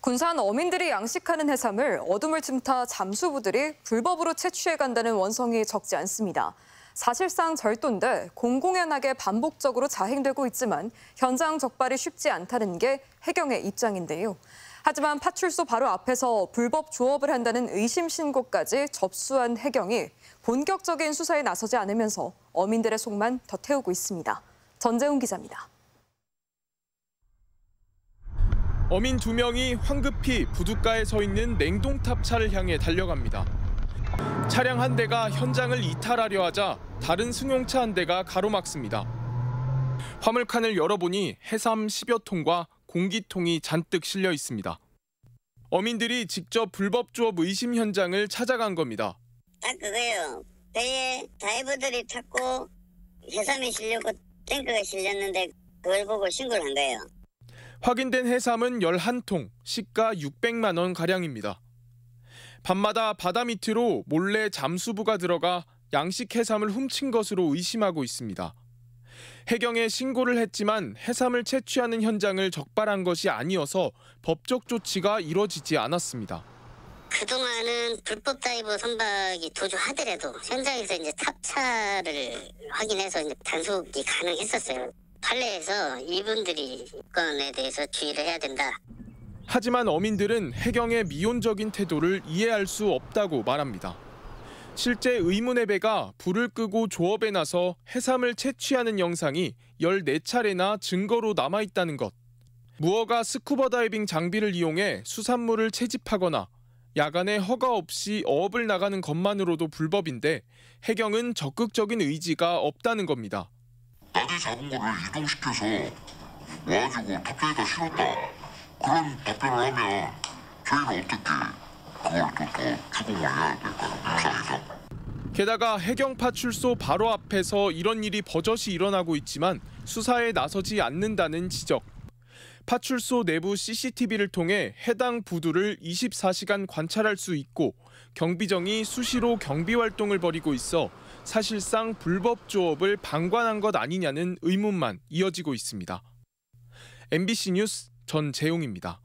군산 어민들이 양식하는 해삼을 어둠을 틈타 잠수부들이 불법으로 채취해 간다는 원성이 적지 않습니다. 사실상 절도인데 공공연하게 반복적으로 자행되고 있지만 현장 적발이 쉽지 않다는 게 해경의 입장인데요. 하지만 파출소 바로 앞에서 불법 조업을 한다는 의심 신고까지 접수한 해경이 본격적인 수사에 나서지 않으면서 어민들의 속만 더 태우고 있습니다. 전재훈 기자입니다. 어민 두 명이 황급히 부둣가에 서 있는 냉동탑차를 향해 달려갑니다. 차량 한 대가 현장을 이탈하려 하자 다른 승용차 한 대가 가로막습니다. 화물칸을 열어보니 해삼 10여 통과 공기통이 잔뜩 실려 있습니다. 어민들이 직접 불법 조업 의심 현장을 찾아간 겁니다. 딱 아, 그거예요. 배에 다이버들이 탔고 해삼이 실렸고 탱크가 실렸는데 그걸 보고 신고를 한 거예요. 확인된 해삼은 11통, 시가 600만 원 가량입니다. 밤마다 바다 밑으로 몰래 잠수부가 들어가 양식 해삼을 훔친 것으로 의심하고 있습니다. 해경에 신고를 했지만 해삼을 채취하는 현장을 적발한 것이 아니어서 법적 조치가 이뤄지지 않았습니다. 그동안은 불법 다이버 선박이 도주하더라도 현장에서 이제 탑차를 확인해서 이제 단속이 가능했었어요. 판례에서 이분들이 건에 대해서 주의를 해야 된다. 하지만 어민들은 해경의 미온적인 태도를 이해할 수 없다고 말합니다. 실제 의문의 배가 불을 끄고 조업에 나서 해삼을 채취하는 영상이 14차례나 증거로 남아있다는 것. 무허가 스쿠버 다이빙 장비를 이용해 수산물을 채집하거나 야간에 허가 없이 어업을 나가는 것만으로도 불법인데 해경은 적극적인 의지가 없다는 겁니다. 잡은 거를 이동시켜서 와가지고 답변에다 실었다 그런 답변을 하면 저희는 어떻게 그걸 또더 추궁을 해야 될까요? 입장에서. 게다가 해경파출소 바로 앞에서 이런 일이 버젓이 일어나고 있지만 수사에 나서지 않는다는 지적. 파출소 내부 CCTV를 통해 해당 부두를 24시간 관찰할 수 있고 경비정이 수시로 경비 활동을 벌이고 있어 사실상 불법 조업을 방관한 것 아니냐는 의문만 이어지고 있습니다. MBC 뉴스 전재용입니다.